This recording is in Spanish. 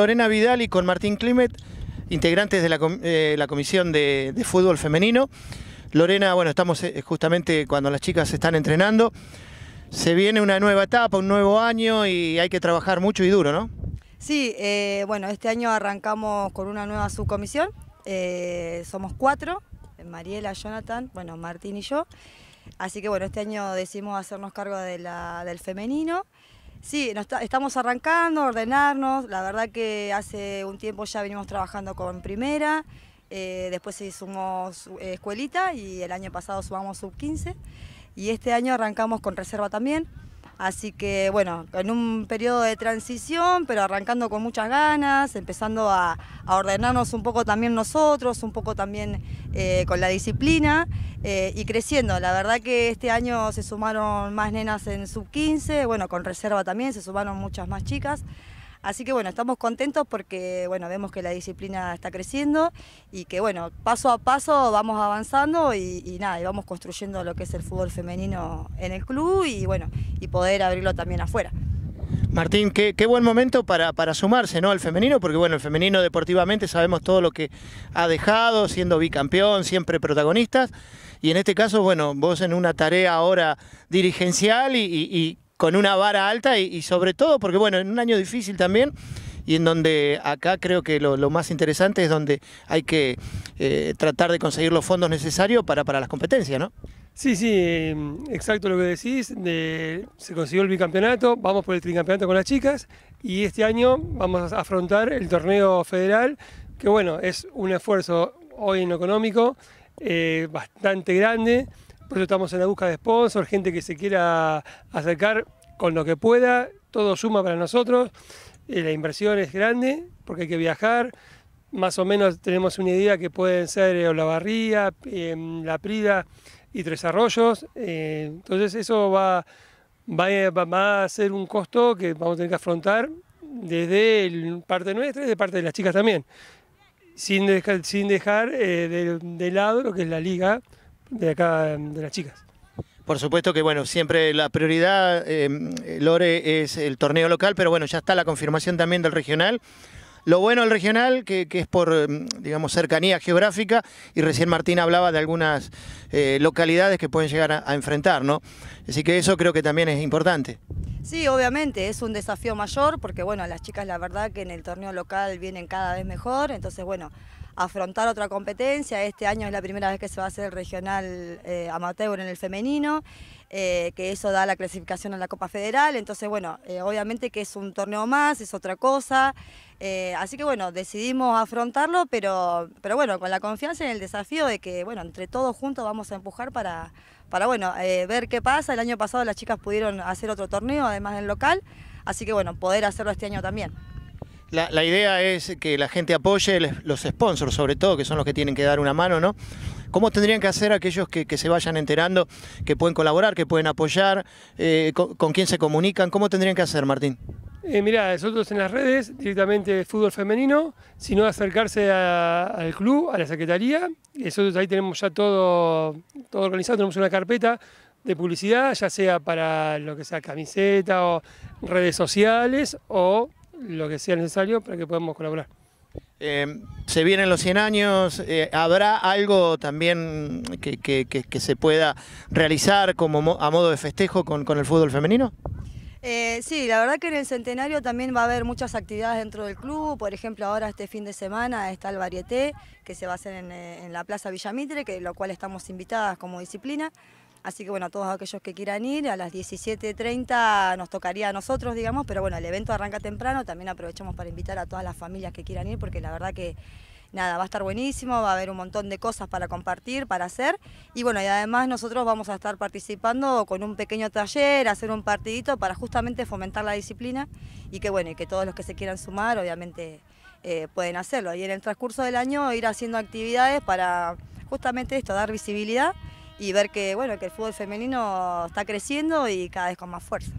Lorena Vidal y con Martín Climet, integrantes de la, eh, Comisión de, Fútbol Femenino. Lorena, bueno, estamos eh, justamente cuando las chicas están entrenando. Se viene una nueva etapa, un nuevo año y hay que trabajar mucho y duro, ¿no? Sí, eh, bueno, este año arrancamos con una nueva subcomisión. somos cuatro, Mariela, Jonathan, bueno, Martín y yo. Así que bueno, este año decidimos hacernos cargo del femenino Sí, estamos arrancando, ordenarnos. La verdad que hace un tiempo ya venimos trabajando con primera. Eh, después se sumó eh, escuelita y el año pasado sumamos sub 15. Y este año arrancamos con reserva también. Así que bueno, en un periodo de transición, pero arrancando con muchas ganas, empezando a, ordenarnos un poco también nosotros, un poco también eh, con la disciplina eh, y creciendo. La verdad que este año se sumaron más nenas en sub 15, bueno, con reserva también, se sumaron muchas más chicas. Así que bueno, estamos contentos porque bueno, vemos que la disciplina está creciendo y que bueno, paso a paso vamos avanzando y, nada, y vamos construyendo lo que es el fútbol femenino en el club y bueno, y poder abrirlo también afuera. Martín, qué, buen momento para, sumarse ¿no? al femenino, porque bueno, el femenino deportivamente sabemos todo lo que ha dejado, siendo bicampeón, siempre protagonistas, y en este caso, bueno, vos en una tarea ahora dirigencial y, con una vara alta y, sobre todo porque, bueno, en un año difícil también y en donde acá creo que lo, más interesante es donde hay que eh, tratar de conseguir los fondos necesarios para, las competencias, ¿no? Sí, sí, em, exacto lo que decís. se consiguió el bicampeonato, vamos por el tricampeonato con las chicas y este año vamos a afrontar el torneo federal, que bueno, es un esfuerzo hoy en lo económico eh, bastante grande. Por eso estamos en la busca de sponsors, gente que se quiera acercar con lo que pueda. Todo suma para nosotros. Eh, la inversión es grande porque hay que viajar. Más o menos tenemos una idea que pueden ser eh, Olavarría, em, La Prida y Tres Arroyos. Eh, entonces eso va, va, a ser un costo que vamos a tener que afrontar desde parte nuestra y de parte de las chicas también, sin dejar, sin dejar de, lado lo que es la liga, de acá, em, de las chicas. Por supuesto que bueno, siempre la prioridad, em, Lore, es el torneo local, pero bueno, ya está la confirmación también del regional. Lo bueno del regional, que, que es por, em, digamos, cercanía geográfica, y recién Martín hablaba de algunas eh, localidades que pueden llegar a, a enfrentar, ¿no? Así que eso creo que también es importante. Sí, obviamente, es un desafío mayor, porque bueno, las chicas la verdad que en el torneo local vienen cada vez mejor, entonces bueno, afrontar otra competencia. Este año es la primera vez que se va a hacer el regional eh, amateur en el femenino, eh, que eso da la clasificación a la Copa Federal. Entonces, bueno, eh, obviamente que es un torneo más, es otra cosa. así que bueno, decidimos afrontarlo, pero, pero bueno, con la confianza en el desafío de que, bueno, entre todos juntos vamos a empujar para, para bueno, ver qué pasa. El año pasado las chicas pudieron hacer otro torneo, además del local, así que bueno, poder hacerlo este año también. La, idea es que la gente apoye los sponsors, sobre todo, que son los que tienen que dar una mano, ¿no? ¿Cómo tendrían que hacer aquellos que, se vayan enterando que pueden colaborar, que pueden apoyar, eh, con, quién se comunican? ¿Cómo tendrían que hacer, Martín? Eh, mirá, nosotros en las redes, directamente fútbol femenino, sino acercarse al club, a la secretaría. Nosotros ahí tenemos ya todo, todo organizado, tenemos una carpeta de publicidad, ya sea para lo que sea camiseta o redes sociales o lo que sea necesario para que podamos colaborar. Eh, se vienen los 100 años, eh, ¿habrá algo también que, se pueda realizar como a modo de festejo con, el fútbol femenino? Eh, sí, la verdad que en el centenario también va a haber muchas actividades dentro del club, por ejemplo ahora este fin de semana está el varieté que se va a hacer en, en la Plaza Villamitre, que, lo cual estamos invitadas como disciplina. Así que bueno, a todos aquellos que quieran ir, a las 17.30 nos tocaría a nosotros, digamos, pero bueno, el evento arranca temprano, también aprovechamos para invitar a todas las familias que quieran ir, porque la verdad que nada, va a estar buenísimo, va a haber un montón de cosas para compartir, para hacer. Y bueno, y además nosotros vamos a estar participando con un pequeño taller, hacer un partidito para justamente fomentar la disciplina y que bueno, y que todos los que se quieran sumar, obviamente eh, pueden hacerlo. Y en el transcurso del año ir haciendo actividades para justamente esto, dar visibilidad y ver que, bueno, que el fútbol femenino está creciendo y cada vez con más fuerza.